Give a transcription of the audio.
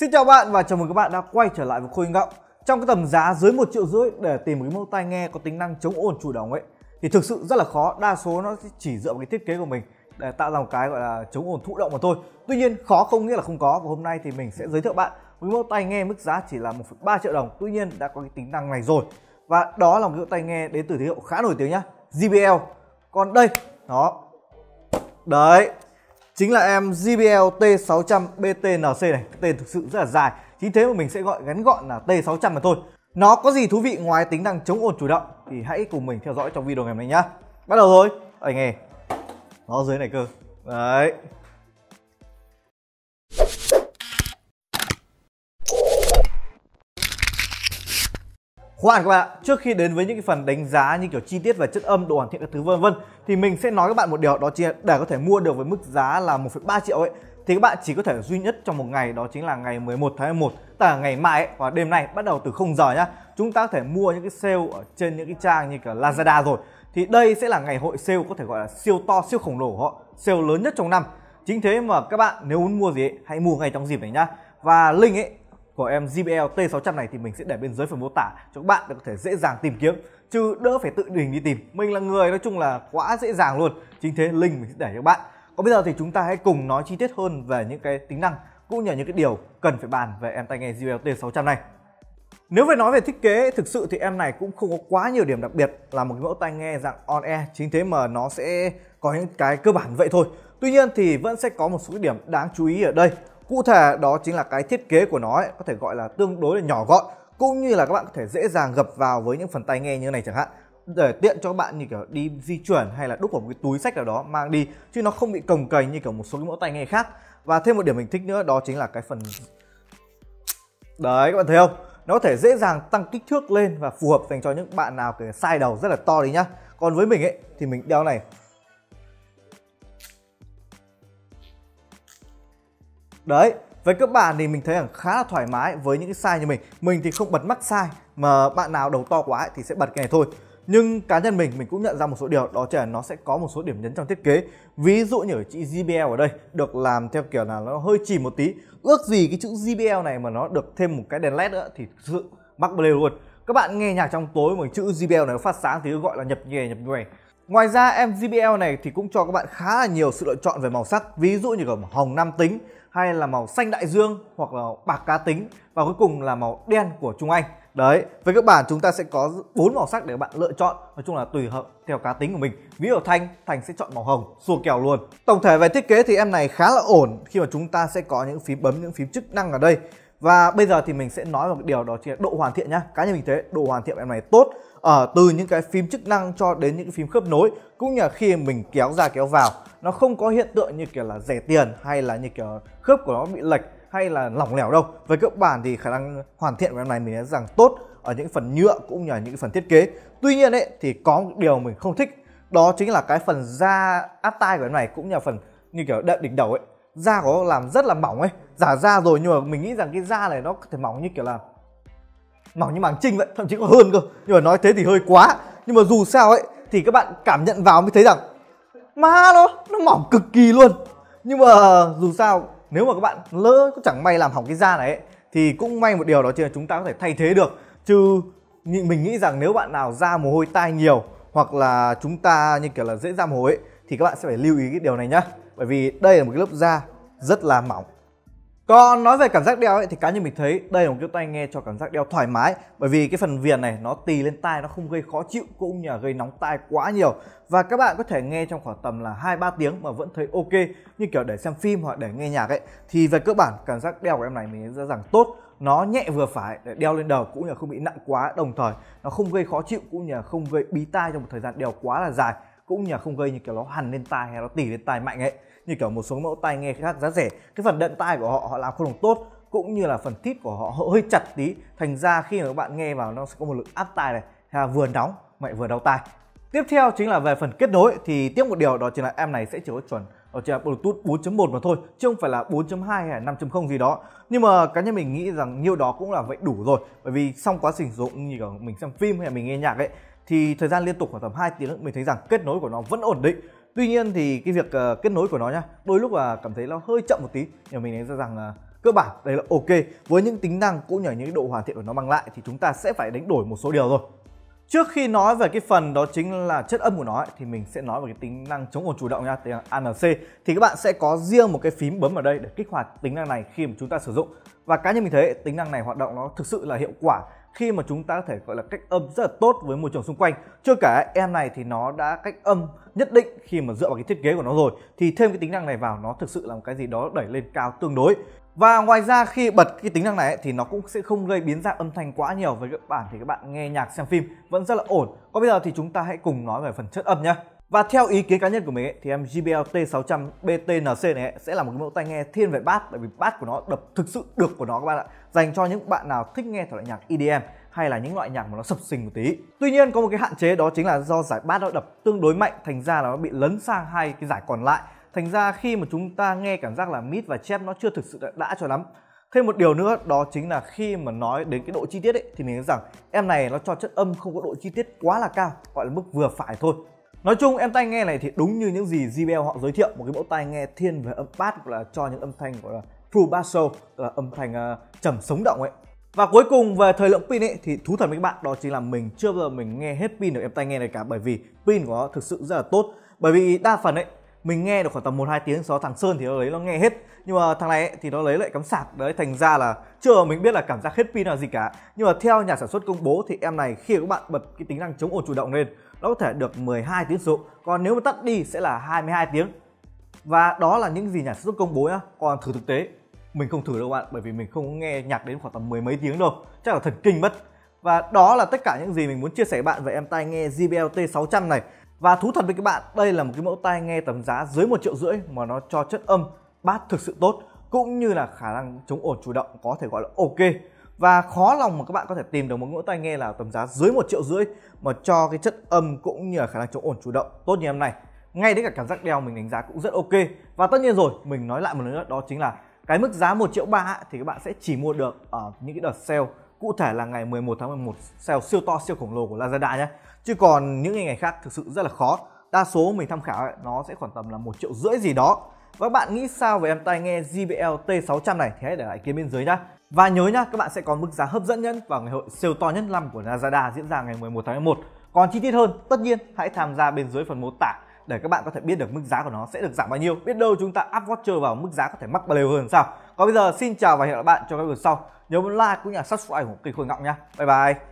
Xin chào bạn và chào mừng các bạn đã quay trở lại với Khôi Ngọng Trong cái tầm giá dưới một triệu rưỡi để tìm một cái mẫu tai nghe có tính năng chống ồn chủ động ấy Thì thực sự rất là khó, đa số nó chỉ dựa vào cái thiết kế của mình để tạo ra một cái gọi là chống ồn thụ động mà thôi Tuy nhiên khó không nghĩa là không có và hôm nay thì mình sẽ giới thiệu bạn một mẫu tai nghe mức giá chỉ là 1,3 triệu đồng Tuy nhiên đã có cái tính năng này rồi Và đó là một cái tai nghe đến từ thương hiệu khá nổi tiếng nhá JBL Còn đây, đó Đấy, chính là em JBL T600 BTNC này tên thực sự rất là dài chính thế mà mình sẽ gọi ngắn gọn là T600 mà thôi nó có gì thú vị ngoài tính năng chống ồn chủ động thì hãy cùng mình theo dõi trong video ngày hôm nay nhá bắt đầu thôi anh nghe nó dưới này cơ đấy Khoan các bạn ạ. Trước khi đến với những cái phần đánh giá như kiểu chi tiết và chất âm, độ hoàn thiện các thứ vân vân thì mình sẽ nói các bạn một điều đó chính là để có thể mua được với mức giá là 1,3 triệu ấy thì các bạn chỉ có thể duy nhất trong một ngày đó chính là ngày 11 tháng 11 tức là ngày mai ấy, và đêm nay bắt đầu từ 0 giờ nhá chúng ta có thể mua những cái sale ở trên những cái trang như cả Lazada rồi thì đây sẽ là ngày hội sale có thể gọi là siêu to siêu khổng lồ của họ sale lớn nhất trong năm chính thế mà các bạn nếu muốn mua gì ấy, hãy mua ngay trong dịp này nhá và link ấy của em JBL T600 này thì mình sẽ để bên dưới phần mô tả cho các bạn để có thể dễ dàng tìm kiếm chứ đỡ phải tự mình đi tìm mình là người nói chung là quá dễ dàng luôn chính thế link mình sẽ để cho các bạn còn bây giờ thì chúng ta hãy cùng nói chi tiết hơn về những cái tính năng cũng như những cái điều cần phải bàn về em tai nghe JBL T600 này nếu phải nói về thiết kế, thực sự thì em này cũng không có quá nhiều điểm đặc biệt là một cái mẫu tai nghe dạng on air, chính thế mà nó sẽ có những cái cơ bản vậy thôi. Tuy nhiên thì vẫn sẽ có một số điểm đáng chú ý ở đây. Cụ thể đó chính là cái thiết kế của nó ấy, có thể gọi là tương đối là nhỏ gọn cũng như là các bạn có thể dễ dàng gập vào với những phần tai nghe như này chẳng hạn để tiện cho các bạn như kiểu đi di chuyển hay là đúc vào một cái túi sách nào đó mang đi chứ nó không bị cồng cành như kiểu một số cái mẫu tai nghe khác và thêm một điểm mình thích nữa đó chính là cái phần đấy các bạn thấy không nó có thể dễ dàng tăng kích thước lên và phù hợp dành cho những bạn nào cái size đầu rất là to đấy nhá còn với mình ấy thì mình đeo này Đấy, với các bạn thì mình thấy là khá là thoải mái với những cái size như mình Mình thì không bật mắc size mà bạn nào đầu to quá thì sẽ bật cái này thôi nhưng cá nhân mình mình cũng nhận ra một số điều đó chỉ là nó sẽ có một số điểm nhấn trong thiết kế ví dụ như ở chữ JBL ở đây được làm theo kiểu là nó hơi chìm một tí ước gì cái chữ JBL này mà nó được thêm một cái đèn led nữa thì thực sự mắc bê luôn các bạn nghe nhạc trong tối mà chữ JBL này phát sáng thì gọi là nhập nhè, nhập nhòe Ngoài ra em JBL này thì cũng cho các bạn khá là nhiều sự lựa chọn về màu sắc Ví dụ như kiểu hồng nam tính hay là màu xanh đại dương hoặc là bạc cá tính và cuối cùng là màu đen của Trung Anh. Đấy, với các bản chúng ta sẽ có bốn màu sắc để các bạn lựa chọn, nói chung là tùy hợp theo cá tính của mình. Ví dụ Thanh, Thành sẽ chọn màu hồng, xua kèo luôn. Tổng thể về thiết kế thì em này khá là ổn khi mà chúng ta sẽ có những phím bấm, những phím chức năng ở đây và bây giờ thì mình sẽ nói một điều đó chính là độ hoàn thiện nhá cá nhân mình thấy độ hoàn thiện em này tốt ở ờ, uh, từ những cái phím chức năng cho đến những cái phím khớp nối cũng như là khi mình kéo ra kéo vào nó không có hiện tượng như kiểu là rẻ tiền hay là như kiểu khớp của nó bị lệch hay là lỏng lẻo đâu với cơ bản thì khả năng hoàn thiện của em này mình thấy rằng tốt ở những phần nhựa cũng như là những phần thiết kế tuy nhiên ấy thì có một điều mình không thích đó chính là cái phần da áp tai của em này cũng như là phần như kiểu đệm đỉnh đầu ấy da của họ làm rất là mỏng ấy giả da rồi nhưng mà mình nghĩ rằng cái da này nó có thể mỏng như kiểu là mỏng như màng trinh vậy thậm chí còn hơn cơ nhưng mà nói thế thì hơi quá nhưng mà dù sao ấy thì các bạn cảm nhận vào mới thấy rằng má nó nó mỏng cực kỳ luôn nhưng mà dù sao nếu mà các bạn lỡ có chẳng may làm hỏng cái da này ấy, thì cũng may một điều đó chính là chúng ta có thể thay thế được chứ mình nghĩ rằng nếu bạn nào da mồ hôi tai nhiều hoặc là chúng ta như kiểu là dễ da mồ hôi ấy, thì các bạn sẽ phải lưu ý cái điều này nhá bởi vì đây là một cái lớp da rất là mỏng còn nói về cảm giác đeo ấy, thì cá nhân mình thấy đây là một chiếc tai nghe cho cảm giác đeo thoải mái bởi vì cái phần viền này nó tì lên tai nó không gây khó chịu cũng như là gây nóng tai quá nhiều và các bạn có thể nghe trong khoảng tầm là hai ba tiếng mà vẫn thấy ok như kiểu để xem phim hoặc để nghe nhạc ấy thì về cơ bản cảm giác đeo của em này mình ra rằng tốt nó nhẹ vừa phải để đeo lên đầu cũng như là không bị nặng quá đồng thời nó không gây khó chịu cũng như là không gây bí tai trong một thời gian đeo quá là dài cũng như là không gây như kiểu nó hằn lên tai hay nó tỉ lên tai mạnh ấy như kiểu một số mẫu tai nghe khác giá rẻ cái phần đận tai của họ họ làm không đồng tốt cũng như là phần thít của họ, hơi chặt tí thành ra khi mà các bạn nghe vào nó sẽ có một lực áp tai này hay là vừa nóng mẹ vừa đau tai tiếp theo chính là về phần kết nối thì tiếp một điều đó chính là em này sẽ chỉ có chuẩn đó ờ, chính là Bluetooth 4.1 mà thôi chứ không phải là 4.2 hay là 5.0 gì đó nhưng mà cá nhân mình nghĩ rằng nhiêu đó cũng là vậy đủ rồi bởi vì xong quá trình sử dụng như kiểu mình xem phim hay là mình nghe nhạc ấy thì thời gian liên tục khoảng tầm 2 tiếng mình thấy rằng kết nối của nó vẫn ổn định tuy nhiên thì cái việc ờ, kết nối của nó nhá đôi lúc là cảm thấy nó hơi chậm một tí nhưng mình thấy ra rằng cơ bản đây là ok với những tính năng cũng như những độ hoàn thiện của nó mang lại thì chúng ta sẽ phải đánh đổi một số điều rồi Trước khi nói về cái phần đó chính là chất âm của nó ấy, thì mình sẽ nói về cái tính năng chống ồn chủ động nha, tiếng ANC. Thì các bạn sẽ có riêng một cái phím bấm ở đây để kích hoạt tính năng này khi mà chúng ta sử dụng. Và cá nhân mình thấy tính năng này hoạt động nó thực sự là hiệu quả khi mà chúng ta có thể gọi là cách âm rất là tốt với môi trường xung quanh. Chưa cả em này thì nó đã cách âm nhất định khi mà dựa vào cái thiết kế của nó rồi thì thêm cái tính năng này vào nó thực sự là một cái gì đó đẩy lên cao tương đối và ngoài ra khi bật cái tính năng này thì nó cũng sẽ không gây biến dạng âm thanh quá nhiều với các bản thì các bạn nghe nhạc xem phim vẫn rất là ổn còn bây giờ thì chúng ta hãy cùng nói về phần chất âm nhé và theo ý kiến cá nhân của mình ấy, thì em JBL T600 BTNC này ấy, sẽ là một cái mẫu tai nghe thiên về bass bởi vì bass của nó đập thực sự được của nó các bạn ạ dành cho những bạn nào thích nghe thể loại nhạc EDM hay là những loại nhạc mà nó sập sình một tí tuy nhiên có một cái hạn chế đó chính là do giải bass nó đập tương đối mạnh thành ra là nó bị lấn sang hai cái giải còn lại Thành ra khi mà chúng ta nghe cảm giác là mid và chép nó chưa thực sự đã, cho lắm. Thêm một điều nữa đó chính là khi mà nói đến cái độ chi tiết ấy, thì mình thấy rằng em này nó cho chất âm không có độ chi tiết quá là cao, gọi là mức vừa phải thôi. Nói chung em tai nghe này thì đúng như những gì JBL họ giới thiệu một cái mẫu tai nghe thiên về âm bass là cho những âm thanh gọi là true bass show là âm thanh uh, trầm sống động ấy. Và cuối cùng về thời lượng pin ấy thì thú thật với các bạn đó chính là mình chưa bao giờ mình nghe hết pin được em tai nghe này cả bởi vì pin của nó thực sự rất là tốt. Bởi vì đa phần ấy mình nghe được khoảng tầm một hai tiếng sau thằng sơn thì nó lấy nó nghe hết nhưng mà thằng này ấy, thì nó lấy lại cắm sạc đấy thành ra là chưa mình biết là cảm giác hết pin là gì cả nhưng mà theo nhà sản xuất công bố thì em này khi các bạn bật cái tính năng chống ồn chủ động lên nó có thể được 12 tiếng sử dụng còn nếu mà tắt đi sẽ là 22 tiếng và đó là những gì nhà sản xuất công bố nhá còn thử thực tế mình không thử đâu các bạn bởi vì mình không nghe nhạc đến khoảng tầm mười mấy tiếng đâu chắc là thần kinh mất và đó là tất cả những gì mình muốn chia sẻ với bạn về em tai nghe JBL T600 này và thú thật với các bạn, đây là một cái mẫu tai nghe tầm giá dưới một triệu rưỡi mà nó cho chất âm, bass thực sự tốt cũng như là khả năng chống ồn chủ động có thể gọi là ok. Và khó lòng mà các bạn có thể tìm được một mẫu tai nghe là tầm giá dưới một triệu rưỡi mà cho cái chất âm cũng như là khả năng chống ồn chủ động tốt như em này. Ngay đến cả cảm giác đeo mình đánh giá cũng rất ok. Và tất nhiên rồi, mình nói lại một lần nữa đó chính là cái mức giá một triệu ba thì các bạn sẽ chỉ mua được ở những cái đợt sale cụ thể là ngày 11 tháng 11 sale siêu to siêu khổng lồ của Lazada nhé chứ còn những ngày khác thực sự rất là khó đa số mình tham khảo ấy, nó sẽ khoảng tầm là một triệu rưỡi gì đó và các bạn nghĩ sao về em tai nghe JBL T600 này thì hãy để lại kiếm bên dưới nhá và nhớ nhá các bạn sẽ có mức giá hấp dẫn nhất vào ngày hội siêu to nhất năm của Lazada diễn ra ngày 11 tháng 11 còn chi tiết hơn tất nhiên hãy tham gia bên dưới phần mô tả để các bạn có thể biết được mức giá của nó sẽ được giảm bao nhiêu biết đâu chúng ta up voucher vào mức giá có thể mắc bao nhiêu hơn sao còn bây giờ xin chào và hẹn gặp lại bạn trong các video sau nhớ bấm like cũng như là subscribe của kênh khôi ngọc nha bye bye